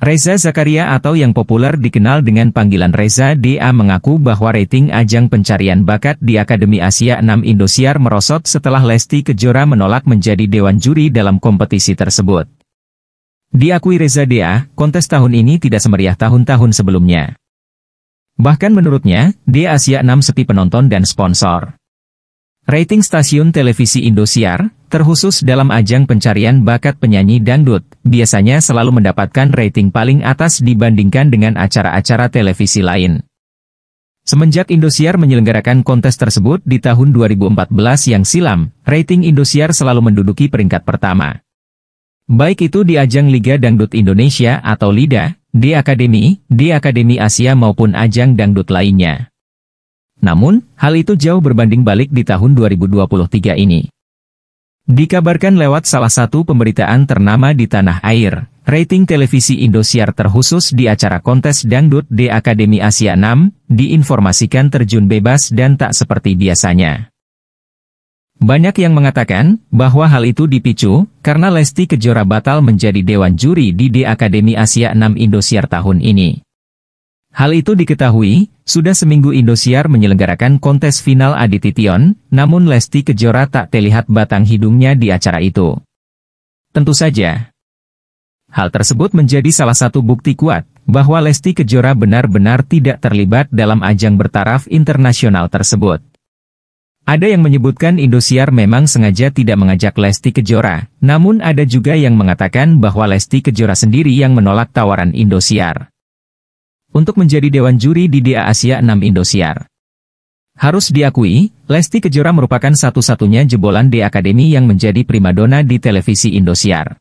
Reza Zakaria atau yang populer dikenal dengan panggilan Reza DA mengaku bahwa rating ajang pencarian bakat di Akademi Asia 6 Indosiar merosot setelah Lesti Kejora menolak menjadi dewan juri dalam kompetisi tersebut. Diakui Reza DA, kontes tahun ini tidak semeriah tahun-tahun sebelumnya. Bahkan menurutnya, DA Asia 6 sepi penonton dan sponsor. Rating stasiun televisi Indosiar, terkhusus dalam ajang pencarian bakat penyanyi dangdut, biasanya selalu mendapatkan rating paling atas dibandingkan dengan acara-acara televisi lain. Semenjak Indosiar menyelenggarakan kontes tersebut di tahun 2014 yang silam, rating Indosiar selalu menduduki peringkat pertama. Baik itu di ajang Liga Dangdut Indonesia atau LIDA, di Akademi, di Akademi Asia maupun ajang dangdut lainnya. Namun, hal itu jauh berbanding balik di tahun 2023 ini. Dikabarkan lewat salah satu pemberitaan ternama di tanah air, rating televisi Indosiar terkhusus di acara kontes dangdut di Akademi Asia 6, diinformasikan terjun bebas dan tak seperti biasanya. Banyak yang mengatakan bahwa hal itu dipicu karena Lesti Kejora batal menjadi dewan juri di D Akademi Asia 6 Indosiar tahun ini. Hal itu diketahui, sudah seminggu Indosiar menyelenggarakan kontes final Aditition, namun Lesti Kejora tak terlihat batang hidungnya di acara itu. Tentu saja. Hal tersebut menjadi salah satu bukti kuat, bahwa Lesti Kejora benar-benar tidak terlibat dalam ajang bertaraf internasional tersebut. Ada yang menyebutkan Indosiar memang sengaja tidak mengajak Lesti Kejora, namun ada juga yang mengatakan bahwa Lesti Kejora sendiri yang menolak tawaran Indosiar untuk menjadi Dewan Juri di DA Asia 6 Indosiar. Harus diakui, Lesti Kejora merupakan satu-satunya jebolan di Akademi yang menjadi primadona di televisi Indosiar.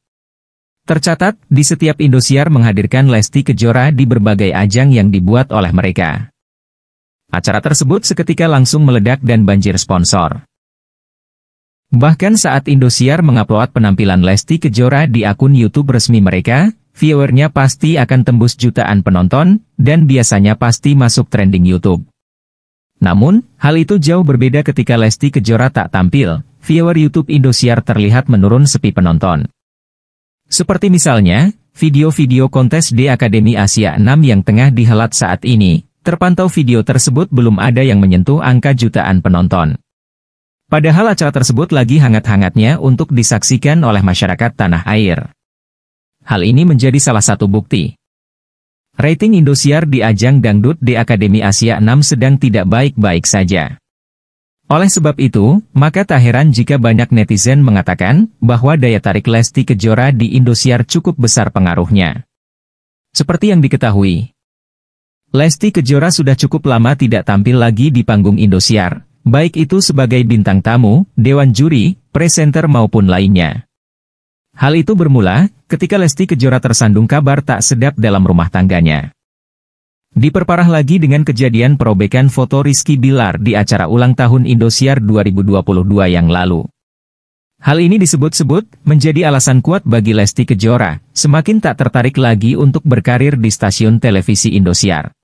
Tercatat, di setiap Indosiar menghadirkan Lesti Kejora di berbagai ajang yang dibuat oleh mereka. Acara tersebut seketika langsung meledak dan banjir sponsor. Bahkan saat Indosiar mengupload penampilan Lesti Kejora di akun YouTube resmi mereka, viewernya pasti akan tembus jutaan penonton, dan biasanya pasti masuk trending YouTube. Namun, hal itu jauh berbeda ketika Lesti Kejora tak tampil, viewer YouTube Indosiar terlihat menurun sepi penonton. Seperti misalnya, video-video kontes di Akademi Asia 6 yang tengah dihelat saat ini, terpantau video tersebut belum ada yang menyentuh angka jutaan penonton. Padahal acara tersebut lagi hangat-hangatnya untuk disaksikan oleh masyarakat tanah air hal ini menjadi salah satu bukti. Rating Indosiar di ajang dangdut di Akademi Asia 6 sedang tidak baik-baik saja. Oleh sebab itu, maka tak heran jika banyak netizen mengatakan bahwa daya tarik Lesti Kejora di Indosiar cukup besar pengaruhnya. Seperti yang diketahui, Lesti Kejora sudah cukup lama tidak tampil lagi di panggung Indosiar, baik itu sebagai bintang tamu, dewan juri, presenter maupun lainnya. Hal itu bermula ketika Lesti Kejora tersandung kabar tak sedap dalam rumah tangganya. Diperparah lagi dengan kejadian perobekan foto Rizky Bilar di acara ulang tahun Indosiar 2022 yang lalu. Hal ini disebut-sebut menjadi alasan kuat bagi Lesti Kejora, semakin tak tertarik lagi untuk berkarir di stasiun televisi Indosiar.